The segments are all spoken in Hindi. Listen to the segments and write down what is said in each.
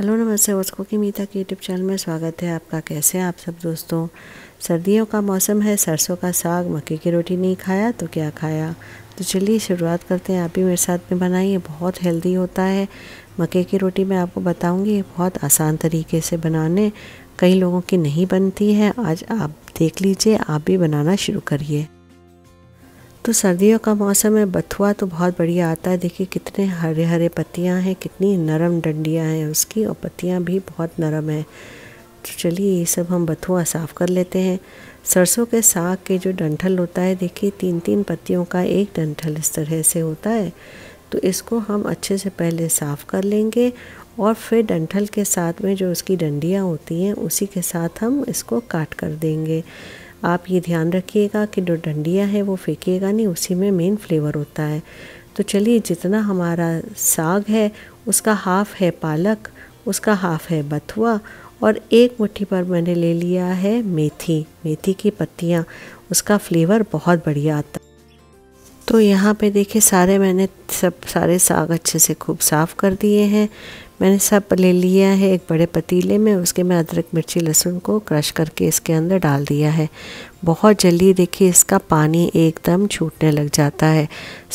हेलो नमस्ते वस्को की मीता के यूट्यूब चैनल में स्वागत है आपका कैसे हैं आप सब दोस्तों सर्दियों का मौसम है सरसों का साग मक्के की रोटी नहीं खाया तो क्या खाया तो चलिए शुरुआत करते हैं आप भी मेरे साथ में बनाइए बहुत हेल्दी होता है मक्के की रोटी मैं आपको बताऊंगी बहुत आसान तरीके से बनाने कई लोगों की नहीं बनती है आज आप देख लीजिए आप भी बनाना शुरू करिए तो सर्दियों का मौसम है बथुआ तो बहुत बढ़िया आता है देखिए कितने हरे हरे पत्तियाँ हैं कितनी नरम डंडियाँ हैं उसकी और पत्तियाँ भी बहुत नरम हैं तो चलिए ये सब हम बथुआ साफ़ कर लेते हैं सरसों के साग के जो डंठल होता है देखिए तीन तीन पत्तियों का एक डंठल इस तरह से होता है तो इसको हम अच्छे से पहले साफ़ कर लेंगे और फिर डंठल के साथ में जो उसकी डंडियाँ होती हैं उसी के साथ हम इसको काट कर देंगे आप ये ध्यान रखिएगा कि जो डंडिया है वो फेंकिएगा नहीं उसी में मेन फ्लेवर होता है तो चलिए जितना हमारा साग है उसका हाफ है पालक उसका हाफ है बथुआ और एक मुट्ठी पर मैंने ले लिया है मेथी मेथी की पत्तियाँ उसका फ्लेवर बहुत बढ़िया आता तो यहाँ पे देखिए सारे मैंने सब सारे साग अच्छे से खूब साफ़ कर दिए हैं मैंने सब ले लिया है एक बड़े पतीले में उसके मैं अदरक मिर्ची लहसुन को क्रश करके इसके अंदर डाल दिया है बहुत जल्दी देखिए इसका पानी एकदम छूटने लग जाता है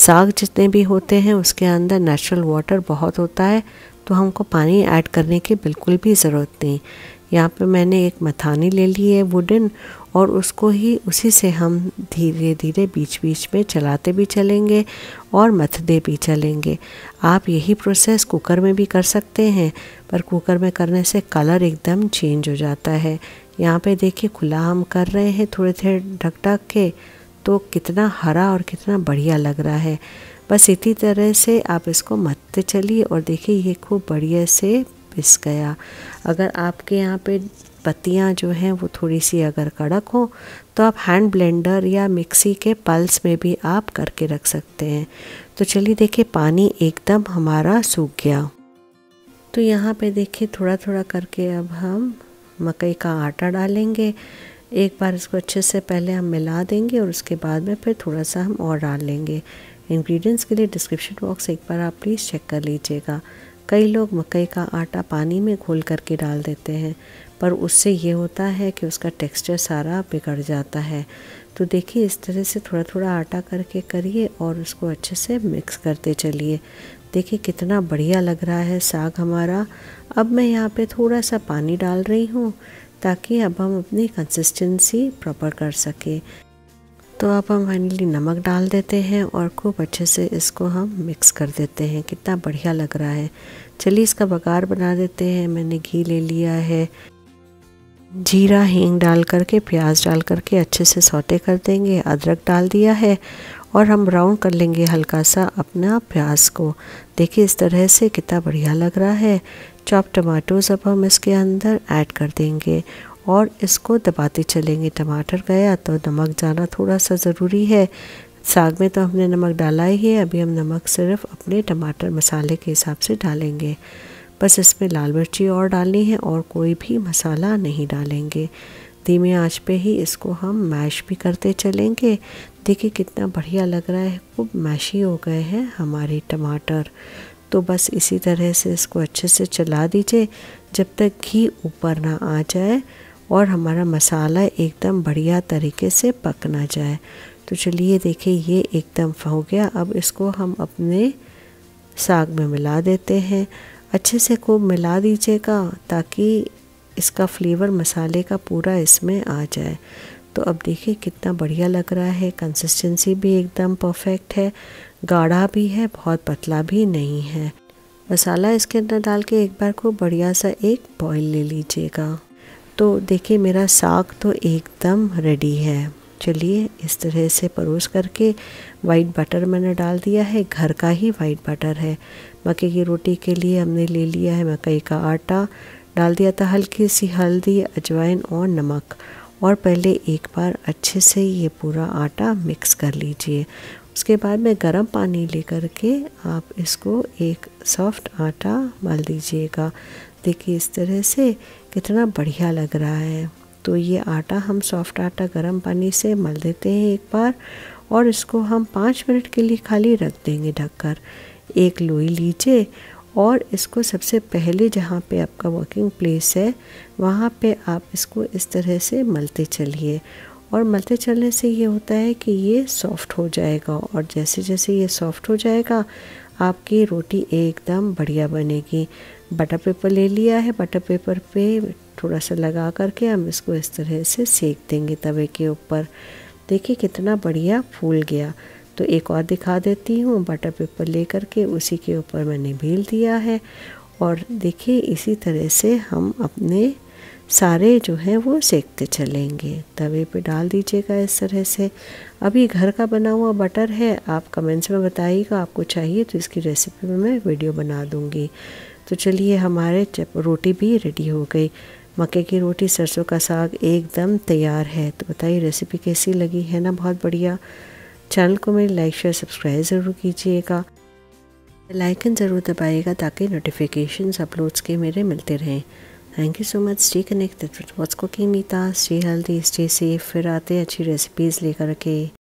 साग जितने भी होते हैं उसके अंदर नेचुरल वाटर बहुत होता है तो हमको पानी ऐड करने की बिल्कुल भी ज़रूरत नहीं यहाँ पे मैंने एक मथानी ले ली है वुडन और उसको ही उसी से हम धीरे धीरे बीच बीच में चलाते भी चलेंगे और मथदे भी चलेंगे आप यही प्रोसेस कुकर में भी कर सकते हैं पर कुकर में करने से कलर एकदम चेंज हो जाता है यहाँ पे देखिए खुला हम कर रहे हैं थोड़े थोड़े ढक ढक के तो कितना हरा और कितना बढ़िया लग रहा है बस इसी तरह से आप इसको मत चलिए और देखिए ये खूब बढ़िया से पिस गया अगर आपके यहाँ पे पत्तियाँ जो हैं वो थोड़ी सी अगर कड़क हो तो आप हैंड ब्लेंडर या मिक्सी के पल्स में भी आप करके रख सकते हैं तो चलिए देखिए पानी एकदम हमारा सूख गया तो यहाँ पे देखिए थोड़ा थोड़ा करके अब हम मकई का आटा डालेंगे एक बार इसको अच्छे से पहले हम मिला देंगे और उसके बाद में फिर थोड़ा सा हम और डाल लेंगे इंग्रेडिएंट्स के लिए डिस्क्रिप्शन बॉक्स एक बार आप प्लीज़ चेक कर लीजिएगा कई लोग मकई का आटा पानी में घोल करके डाल देते हैं पर उससे ये होता है कि उसका टेक्सचर सारा बिगड़ जाता है तो देखिए इस तरह से थोड़ा थोड़ा आटा करके करिए और उसको अच्छे से मिक्स करते चलिए देखिए कितना बढ़िया लग रहा है साग हमारा अब मैं यहाँ पे थोड़ा सा पानी डाल रही हूँ ताकि अब हम अपनी कंसिस्टेंसी प्रॉपर कर सकें तो अब हम फाइनली नमक डाल देते हैं और खूब अच्छे से इसको हम मिक्स कर देते हैं कितना बढ़िया लग रहा है चलिए इसका बघार बना देते हैं मैंने घी ले लिया है जीरा हींग डाल करके प्याज डाल करके अच्छे से सौते कर देंगे अदरक डाल दिया है और हम ब्राउन कर लेंगे हल्का सा अपना प्याज को देखिए इस तरह से कितना बढ़िया लग रहा है चॉप टमाटोज़ अब हम इसके अंदर ऐड कर देंगे और इसको दबाते चलेंगे टमाटर गया तो नमक जाना थोड़ा सा ज़रूरी है साग में तो हमने नमक डाला ही है अभी हम नमक सिर्फ अपने टमाटर मसाले के हिसाब से डालेंगे बस इसमें लाल मिर्ची और डालनी है और कोई भी मसाला नहीं डालेंगे धीमे आंच पे ही इसको हम मैश भी करते चलेंगे देखिए कितना बढ़िया लग रहा है खूब मैशी हो गए हैं हमारे टमाटर तो बस इसी तरह से इसको अच्छे से चला दीजिए जब तक घी ऊपर ना आ जाए और हमारा मसाला एकदम बढ़िया तरीके से पक ना जाए तो चलिए देखिए ये एकदम हो गया अब इसको हम अपने साग में मिला देते हैं अच्छे से खूब मिला दीजिएगा ताकि इसका फ्लेवर मसाले का पूरा इसमें आ जाए तो अब देखिए कितना बढ़िया लग रहा है कंसिस्टेंसी भी एकदम परफेक्ट है गाढ़ा भी है बहुत पतला भी नहीं है मसाला इसके अंदर डाल के एक बार को बढ़िया सा एक बॉईल ले लीजिएगा तो देखिए मेरा साग तो एकदम रेडी है चलिए इस तरह से परोस करके वाइट बटर मैंने डाल दिया है घर का ही वाइट बटर है मकई की रोटी के लिए हमने ले लिया है मकई का आटा डाल दिया था हल्की सी हल्दी अजवाइन और नमक और पहले एक बार अच्छे से ये पूरा आटा मिक्स कर लीजिए उसके बाद में गर्म पानी लेकर के आप इसको एक सॉफ्ट आटा मल दीजिएगा देखिए इस तरह से कितना बढ़िया लग रहा है तो ये आटा हम सॉफ्ट आटा गर्म पानी से मल देते हैं एक बार और इसको हम पाँच मिनट के लिए खाली रख देंगे ढककर एक लोई लीजिए और इसको सबसे पहले जहाँ पे आपका वर्किंग प्लेस है वहाँ पे आप इसको इस तरह से मलते चलिए और मलते चलने से ये होता है कि ये सॉफ्ट हो जाएगा और जैसे जैसे ये सॉफ्ट हो जाएगा आपकी रोटी एकदम बढ़िया बनेगी बटर पेपर ले लिया है बटर पेपर पे थोड़ा सा लगा करके हम इसको इस तरह से सेक देंगे तवे के ऊपर देखिए कितना बढ़िया फूल गया तो एक और दिखा देती हूँ बटर पेपर ले करके उसी के ऊपर मैंने बेल दिया है और देखिए इसी तरह से हम अपने सारे जो हैं वो सेकते चलेंगे तवे पे डाल दीजिएगा इस तरह से अभी घर का बना हुआ बटर है आप कमेंट्स में बताइएगा आपको चाहिए तो इसकी रेसिपी में मैं वीडियो बना दूँगी तो चलिए हमारे रोटी भी रेडी हो गई मक्के की रोटी सरसों का साग एकदम तैयार है तो बताइए रेसिपी कैसी लगी है ना बहुत बढ़िया चैनल को मेरे लाइक शेयर सब्सक्राइब ज़रूर कीजिएगा लाइकन ज़रूर दबाइएगा ताकि नोटिफिकेशन अपलोड्स के मेरे मिलते रहें thank you so much stay connected with what's cooking Meeta stay healthy stay safe फिर आते अच्छी रेसिपीज़ लेकर के